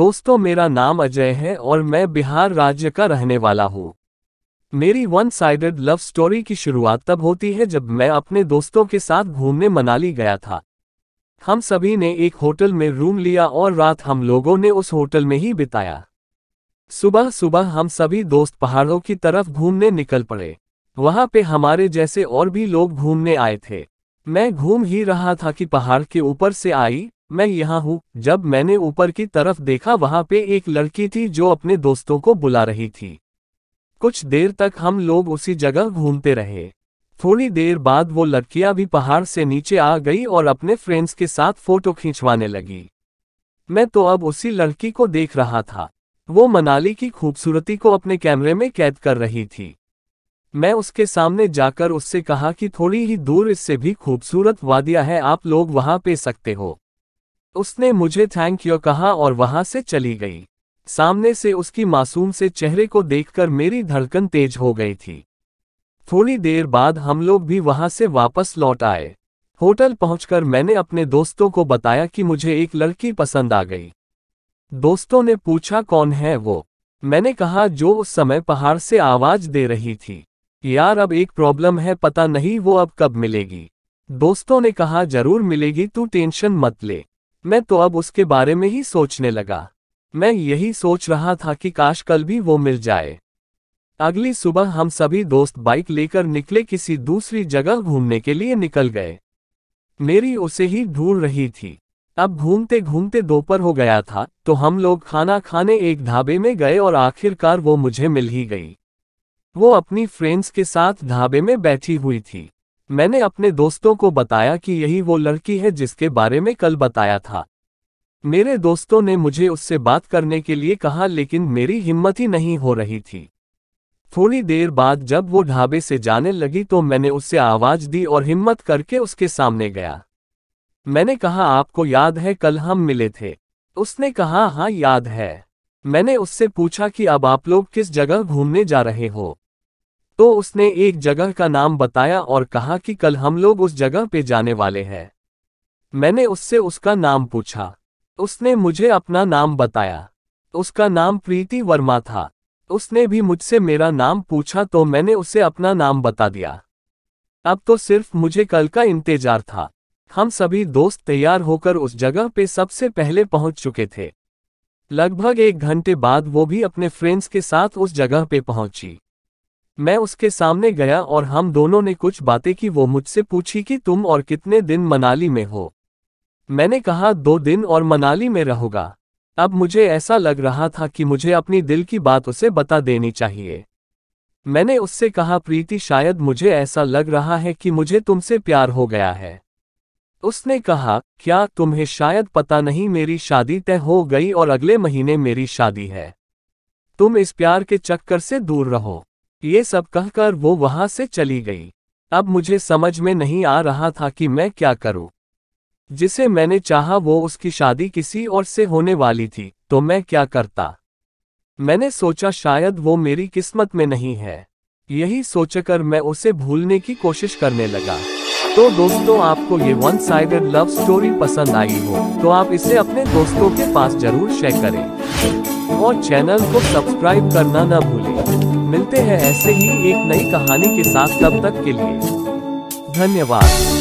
दोस्तों मेरा नाम अजय है और मैं बिहार राज्य का रहने वाला हूँ मेरी वन साइडेड लव स्टोरी की शुरुआत तब होती है जब मैं अपने दोस्तों के साथ घूमने मनाली गया था हम सभी ने एक होटल में रूम लिया और रात हम लोगों ने उस होटल में ही बिताया सुबह सुबह हम सभी दोस्त पहाड़ों की तरफ घूमने निकल पड़े वहाँ पे हमारे जैसे और भी लोग घूमने आए थे मैं घूम ही रहा था कि पहाड़ के ऊपर से आई मैं यहाँ हूँ जब मैंने ऊपर की तरफ देखा वहाँ पे एक लड़की थी जो अपने दोस्तों को बुला रही थी कुछ देर तक हम लोग उसी जगह घूमते रहे थोड़ी देर बाद वो लड़कियां भी पहाड़ से नीचे आ गई और अपने फ्रेंड्स के साथ फोटो खींचवाने लगी मैं तो अब उसी लड़की को देख रहा था वो मनाली की खूबसूरती को अपने कैमरे में कैद कर रही थी मैं उसके सामने जाकर उससे कहा कि थोड़ी ही दूर इससे भी खूबसूरत वादियां हैं आप लोग वहां पे सकते हो उसने मुझे थैंक यू कहा और वहां से चली गई सामने से उसकी मासूम से चेहरे को देखकर मेरी धड़कन तेज हो गई थी थोड़ी देर बाद हम लोग भी वहां से वापस लौट आए होटल पहुंचकर मैंने अपने दोस्तों को बताया कि मुझे एक लड़की पसंद आ गई दोस्तों ने पूछा कौन है वो मैंने कहा जो उस समय पहाड़ से आवाज दे रही थी यार अब एक प्रॉब्लम है पता नहीं वो अब कब मिलेगी दोस्तों ने कहा जरूर मिलेगी तू टेंशन मत ले मैं तो अब उसके बारे में ही सोचने लगा मैं यही सोच रहा था कि काश कल भी वो मिल जाए अगली सुबह हम सभी दोस्त बाइक लेकर निकले किसी दूसरी जगह घूमने के लिए निकल गए मेरी उसे ही ढूंढ रही थी अब घूमते घूमते दोपहर हो गया था तो हम लोग खाना खाने एक ढाबे में गए और आखिरकार वो मुझे मिल ही गई वो अपनी फ्रेंड्स के साथ ढाबे में बैठी हुई थी मैंने अपने दोस्तों को बताया कि यही वो लड़की है जिसके बारे में कल बताया था मेरे दोस्तों ने मुझे उससे बात करने के लिए कहा लेकिन मेरी हिम्मत ही नहीं हो रही थी थोड़ी देर बाद जब वो ढाबे से जाने लगी तो मैंने उससे आवाज दी और हिम्मत करके उसके सामने गया मैंने कहा आपको याद है कल हम मिले थे उसने कहा हाँ याद है मैंने उससे पूछा कि अब आप लोग किस जगह घूमने जा रहे हो तो उसने एक जगह का नाम बताया और कहा कि कल हम लोग उस जगह पे जाने वाले हैं मैंने उससे उसका नाम पूछा उसने मुझे अपना नाम बताया उसका नाम प्रीति वर्मा था उसने भी मुझसे मेरा नाम पूछा तो मैंने उसे अपना नाम बता दिया अब तो सिर्फ मुझे कल का इंतजार था हम सभी दोस्त तैयार होकर उस जगह पे सबसे पहले पहुंच चुके थे लगभग एक घंटे बाद वो भी अपने फ्रेंड्स के साथ उस जगह पे पहुंची मैं उसके सामने गया और हम दोनों ने कुछ बातें की वो मुझसे पूछी कि तुम और कितने दिन मनाली में हो मैंने कहा दो दिन और मनाली में रहूंगा अब मुझे ऐसा लग रहा था कि मुझे अपनी दिल की बात उसे बता देनी चाहिए मैंने उससे कहा प्रीति शायद मुझे ऐसा लग रहा है कि मुझे तुमसे प्यार हो गया है उसने कहा क्या तुम्हें शायद पता नहीं मेरी शादी तय हो गई और अगले महीने मेरी शादी है तुम इस प्यार के चक्कर से दूर रहो ये सब कहकर वो वहां से चली गई अब मुझे समझ में नहीं आ रहा था कि मैं क्या करूं। जिसे मैंने चाहा वो उसकी शादी किसी और से होने वाली थी तो मैं क्या करता मैंने सोचा शायद वो मेरी किस्मत में नहीं है यही सोचकर मैं उसे भूलने की कोशिश करने लगा तो दोस्तों आपको ये वन साइडेड लव स्टोरी पसंद आई हो तो आप इसे अपने दोस्तों के पास जरूर शेयर करें और चैनल को सब्सक्राइब करना न भूलें मिलते हैं ऐसे ही एक नई कहानी के साथ तब तक के लिए धन्यवाद